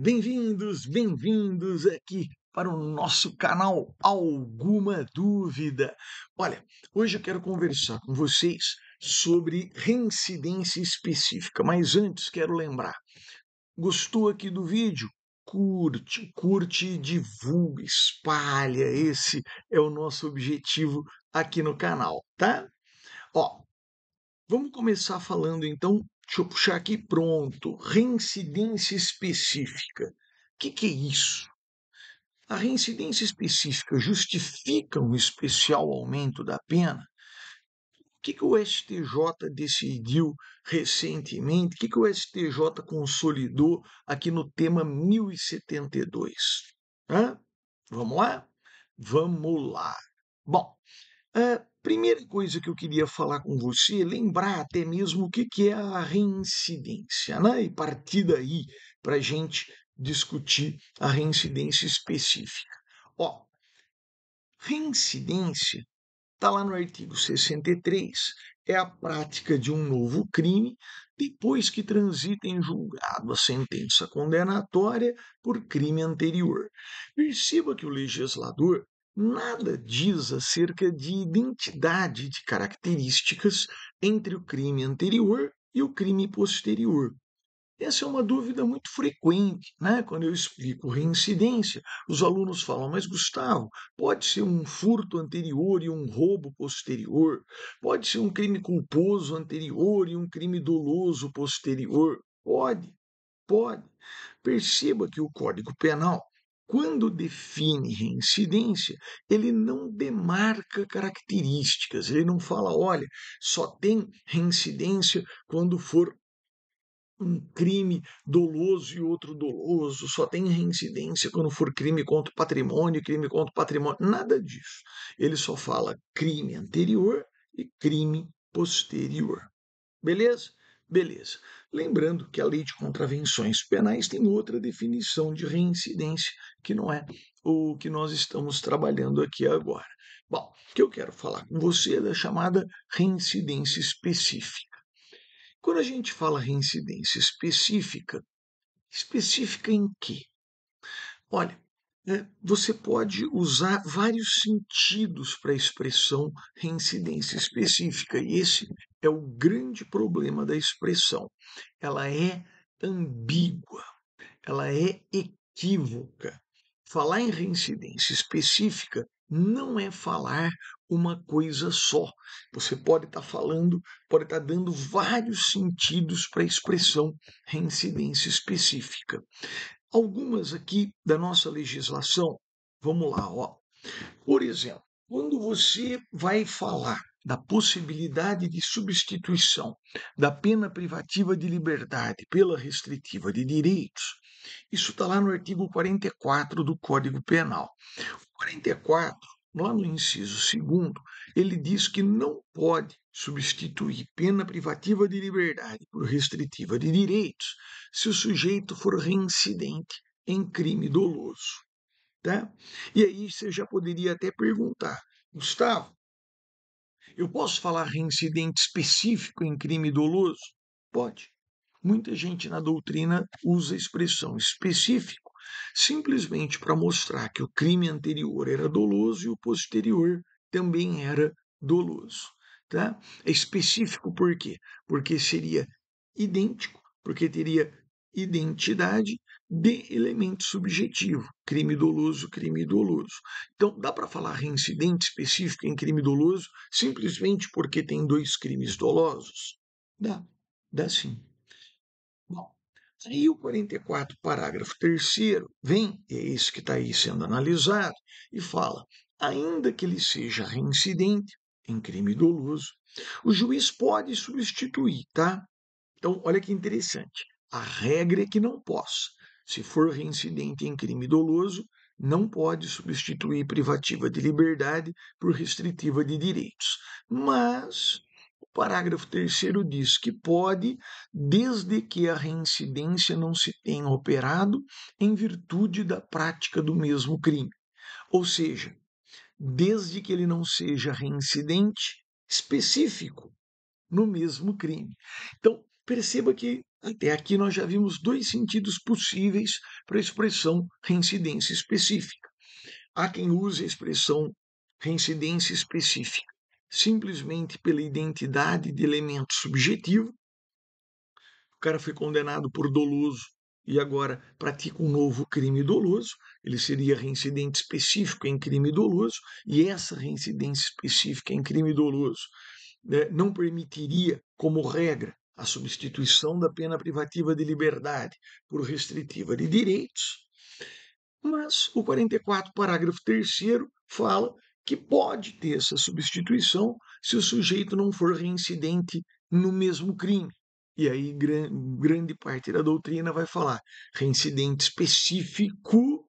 Bem-vindos, bem-vindos aqui para o nosso canal Alguma Dúvida. Olha, hoje eu quero conversar com vocês sobre reincidência específica, mas antes quero lembrar: gostou aqui do vídeo? Curte, curte, divulga, espalha. Esse é o nosso objetivo aqui no canal, tá? Ó, vamos começar falando então Deixa eu puxar aqui, pronto. Reincidência específica. O que, que é isso? A reincidência específica justifica um especial aumento da pena? O que, que o STJ decidiu recentemente? O que, que o STJ consolidou aqui no tema 1072? Hã? Vamos lá? Vamos lá. Bom, uh, Primeira coisa que eu queria falar com você, é lembrar até mesmo o que, é a reincidência, né? E partir daí para a gente discutir a reincidência específica. Ó, reincidência está lá no artigo 63, é a prática de um novo crime depois que transita em julgado a sentença condenatória por crime anterior. Perceba que o legislador nada diz acerca de identidade de características entre o crime anterior e o crime posterior. Essa é uma dúvida muito frequente, né? Quando eu explico reincidência, os alunos falam: "Mas Gustavo, pode ser um furto anterior e um roubo posterior? Pode ser um crime culposo anterior e um crime doloso posterior?" Pode. Pode. Perceba que o Código Penal quando define reincidência, ele não demarca características, ele não fala, olha, só tem reincidência quando for um crime doloso e outro doloso, só tem reincidência quando for crime contra o patrimônio, crime contra o patrimônio, nada disso. Ele só fala crime anterior e crime posterior. Beleza? Beleza. Lembrando que a lei de contravenções penais tem outra definição de reincidência, que não é o que nós estamos trabalhando aqui agora. Bom, o que eu quero falar com você é da chamada reincidência específica. Quando a gente fala reincidência específica, específica em quê? Olha, é, você pode usar vários sentidos para a expressão reincidência específica, e esse é o grande problema da expressão. Ela é ambígua, ela é equívoca. Falar em reincidência específica não é falar uma coisa só. Você pode estar tá falando, pode estar tá dando vários sentidos para a expressão reincidência específica algumas aqui da nossa legislação. Vamos lá, ó. Por exemplo, quando você vai falar da possibilidade de substituição da pena privativa de liberdade pela restritiva de direitos, isso está lá no artigo 44 do Código Penal. O 44 lá no inciso segundo, ele diz que não pode substituir pena privativa de liberdade por restritiva de direitos se o sujeito for reincidente em crime doloso. Tá? E aí você já poderia até perguntar, Gustavo, eu posso falar reincidente específico em crime doloso? Pode. Muita gente na doutrina usa a expressão específico simplesmente para mostrar que o crime anterior era doloso e o posterior também era doloso. Tá? É específico por quê? Porque seria idêntico, porque teria identidade de elemento subjetivo, crime doloso, crime doloso. Então, dá para falar reincidente específico em crime doloso simplesmente porque tem dois crimes dolosos? Dá, dá sim. E o 44, parágrafo 3, vem, e é isso que está aí sendo analisado, e fala: ainda que ele seja reincidente em crime doloso, o juiz pode substituir, tá? Então, olha que interessante. A regra é que não possa. Se for reincidente em crime doloso, não pode substituir privativa de liberdade por restritiva de direitos. Mas parágrafo terceiro diz que pode, desde que a reincidência não se tenha operado em virtude da prática do mesmo crime. Ou seja, desde que ele não seja reincidente específico no mesmo crime. Então, perceba que até aqui nós já vimos dois sentidos possíveis para a expressão reincidência específica. Há quem use a expressão reincidência específica simplesmente pela identidade de elemento subjetivo. O cara foi condenado por doloso e agora pratica um novo crime doloso, ele seria reincidente específico em crime doloso, e essa reincidência específica em crime doloso né, não permitiria, como regra, a substituição da pena privativa de liberdade por restritiva de direitos. Mas o 44, parágrafo 3, fala que pode ter essa substituição se o sujeito não for reincidente no mesmo crime. E aí, gran grande parte da doutrina vai falar reincidente específico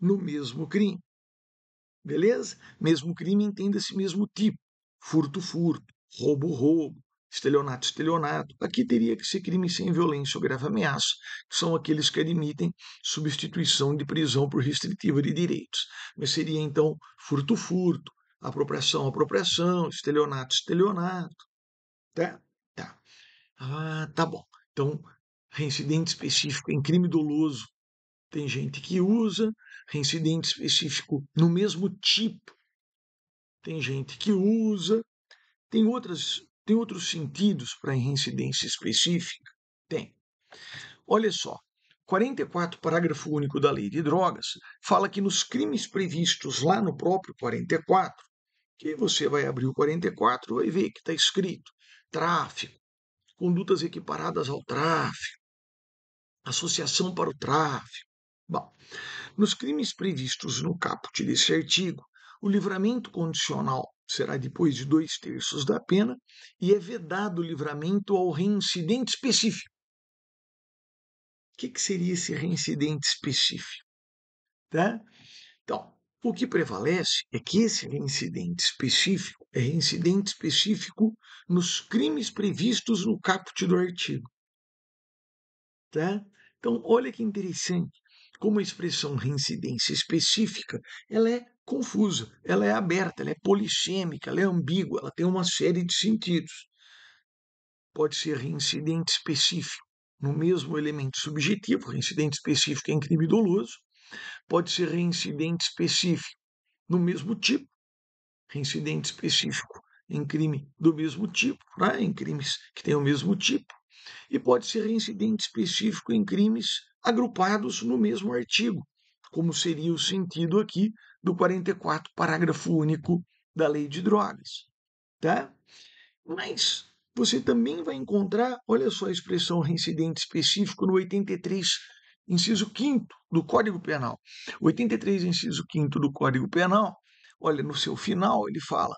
no mesmo crime. Beleza? Mesmo crime entenda esse mesmo tipo: furto, furto, roubo, roubo, estelionato, estelionato. Aqui teria que ser crime sem violência ou grave ameaça, que são aqueles que admitem substituição de prisão por restritiva de direitos. Mas seria então furto, furto, apropriação, apropriação, estelionato, estelionato. Tá? Tá. Ah, tá bom. Então, reincidente específico em crime doloso. Tem gente que usa reincidente específico no mesmo tipo. Tem gente que usa. Tem outras tem outros sentidos para a reincidência específica? Tem. Olha só, 44, parágrafo único da Lei de Drogas, fala que nos crimes previstos lá no próprio 44, que você vai abrir o 44 vai ver que está escrito tráfico, condutas equiparadas ao tráfico, associação para o tráfico. Bom, nos crimes previstos no caput desse artigo, o livramento condicional será depois de dois terços da pena, e é vedado o livramento ao reincidente específico. O que, que seria esse reincidente específico? Tá? Então, o que prevalece é que esse reincidente específico é reincidente específico nos crimes previstos no caput do artigo. Tá? Então, olha que interessante como a expressão reincidência específica ela é confusa, ela é aberta, ela é polissêmica, ela é ambígua, ela tem uma série de sentidos. Pode ser reincidente específico no mesmo elemento subjetivo, reincidente específico em é crime doloso, pode ser reincidente específico no mesmo tipo, reincidente específico em crime do mesmo tipo, né? em crimes que têm o mesmo tipo, e pode ser reincidente específico em crimes agrupados no mesmo artigo, como seria o sentido aqui do 44, parágrafo único da Lei de Drogas. Tá? Mas você também vai encontrar, olha só a expressão reincidente específico no 83, inciso 5 do Código Penal. 83, inciso 5 do Código Penal, olha, no seu final ele fala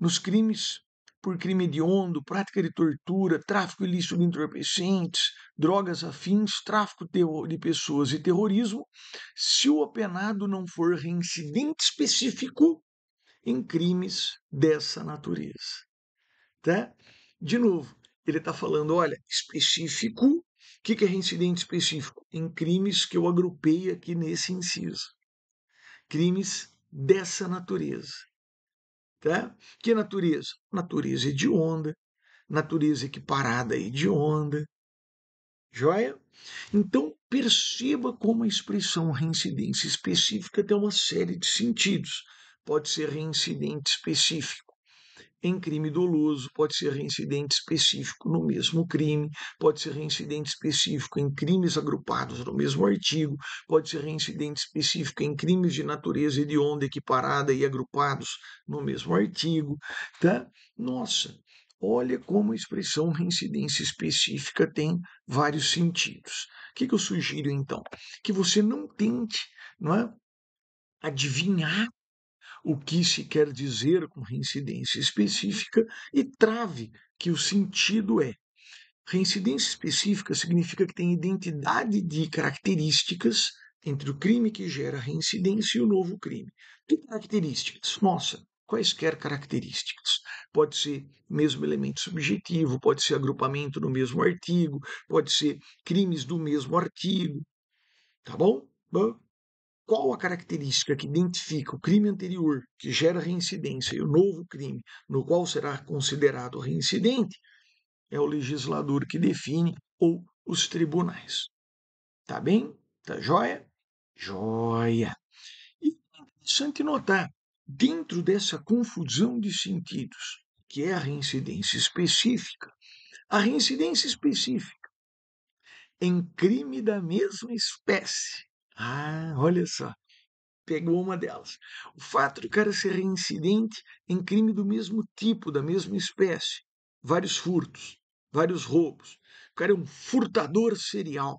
nos crimes por crime hediondo, prática de tortura, tráfico ilícito de entorpecentes, drogas afins, tráfico de pessoas e terrorismo, se o apenado não for reincidente específico em crimes dessa natureza. Tá? De novo, ele está falando, olha, específico, o que, que é reincidente específico? Em crimes que eu agrupei aqui nesse inciso. Crimes dessa natureza. Tá? Que natureza? Natureza é de onda, natureza equiparada e onda, Joia? Então, perceba como a expressão reincidência específica tem uma série de sentidos. Pode ser reincidente específico em crime doloso, pode ser reincidente específico no mesmo crime, pode ser reincidente específico em crimes agrupados no mesmo artigo, pode ser reincidente específico em crimes de natureza hedionda equiparada e agrupados no mesmo artigo, tá? Nossa, olha como a expressão reincidência específica tem vários sentidos. O que, que eu sugiro então? Que você não tente, não é? Adivinhar o que se quer dizer com reincidência específica e trave que o sentido é. Reincidência específica significa que tem identidade de características entre o crime que gera reincidência e o novo crime. Que características? Nossa, quaisquer características. Pode ser mesmo elemento subjetivo, pode ser agrupamento no mesmo artigo, pode ser crimes do mesmo artigo. Tá bom? bom qual a característica que identifica o crime anterior que gera reincidência e o novo crime no qual será considerado reincidente, é o legislador que define ou os tribunais. Tá bem? Tá joia? Joia! E é interessante notar, dentro dessa confusão de sentidos, que é a reincidência específica, a reincidência específica em crime da mesma espécie ah, olha só. Pegou uma delas. O fato de o cara ser reincidente em é crime do mesmo tipo, da mesma espécie. Vários furtos, vários roubos. O cara é um furtador serial.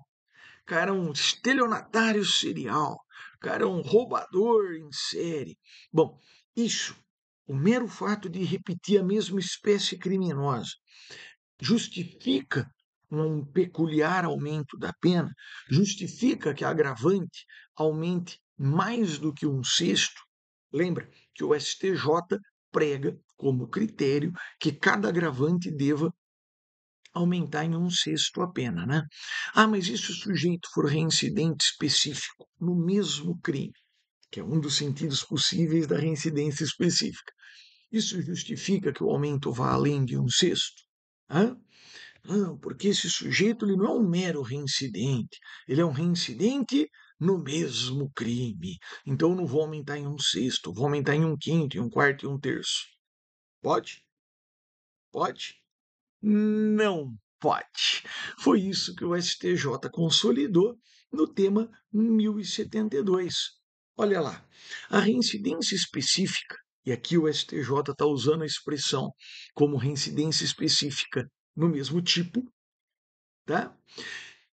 O cara é um estelionatário serial. O cara é um roubador em série. Bom, isso, o mero fato de repetir a mesma espécie criminosa, justifica um peculiar aumento da pena justifica que a agravante aumente mais do que um sexto. Lembra que o STJ prega como critério que cada agravante deva aumentar em um sexto a pena, né? Ah, mas e se o sujeito for reincidente específico no mesmo crime, que é um dos sentidos possíveis da reincidência específica? Isso justifica que o aumento vá além de um sexto? Hã? Não, porque esse sujeito ele não é um mero reincidente, ele é um reincidente no mesmo crime. Então não vou aumentar em um sexto, vou aumentar em um quinto, em um quarto e um terço. Pode? Pode? Não pode. Foi isso que o STJ consolidou no tema 1072. Olha lá, a reincidência específica, e aqui o STJ está usando a expressão como reincidência específica, no mesmo tipo, tá?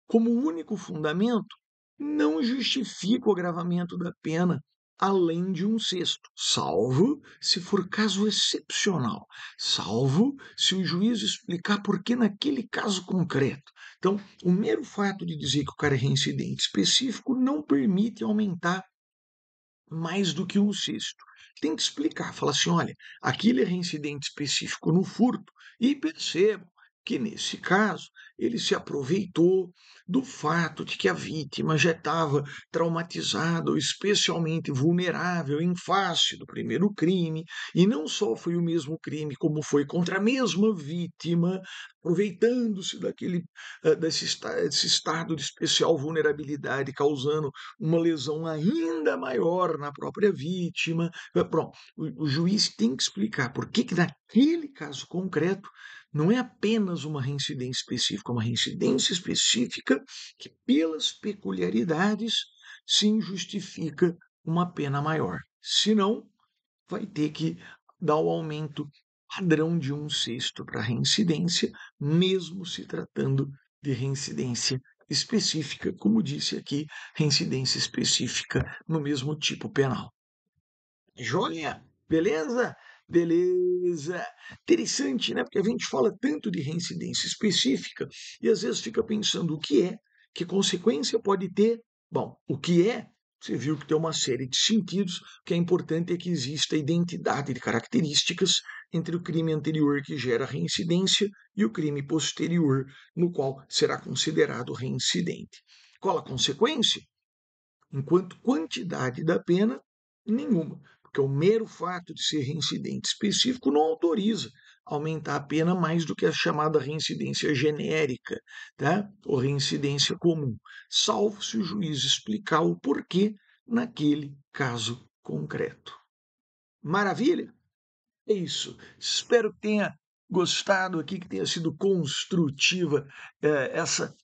como único fundamento, não justifica o agravamento da pena além de um sexto, salvo se for caso excepcional, salvo se o juiz explicar por que naquele caso concreto. Então, o mero fato de dizer que o cara é reincidente específico não permite aumentar mais do que um sexto. Tem que explicar, falar assim, olha, aqui ele é reincidente específico no furto, e percebam, que, nesse caso, ele se aproveitou do fato de que a vítima já estava traumatizada, especialmente vulnerável em face do primeiro crime, e não só foi o mesmo crime, como foi contra a mesma vítima, aproveitando-se daquele ah, desse, desse estado de especial vulnerabilidade, causando uma lesão ainda maior na própria vítima. Pronto, ah, o, o juiz tem que explicar por que, que naquele caso concreto não é apenas uma reincidência específica com uma reincidência específica que, pelas peculiaridades, sim justifica uma pena maior. Se não, vai ter que dar o aumento padrão de um sexto para reincidência, mesmo se tratando de reincidência específica, como disse aqui, reincidência específica no mesmo tipo penal. Joia, beleza? Beleza. Interessante, né? Porque a gente fala tanto de reincidência específica e às vezes fica pensando o que é, que consequência pode ter. Bom, o que é você viu que tem uma série de sentidos. O que é importante é que exista identidade de características entre o crime anterior que gera reincidência e o crime posterior, no qual será considerado reincidente. Qual a consequência? Enquanto quantidade da pena, nenhuma porque o mero fato de ser reincidente específico não autoriza aumentar a pena mais do que a chamada reincidência genérica, tá? ou reincidência comum, salvo se o juiz explicar o porquê naquele caso concreto. Maravilha? É isso. Espero que tenha gostado aqui, que tenha sido construtiva eh, essa,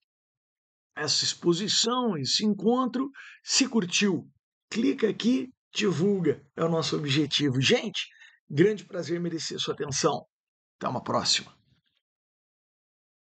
essa exposição, esse encontro. Se curtiu, clica aqui divulga, é o nosso objetivo. Gente, grande prazer merecer sua atenção. Até uma próxima.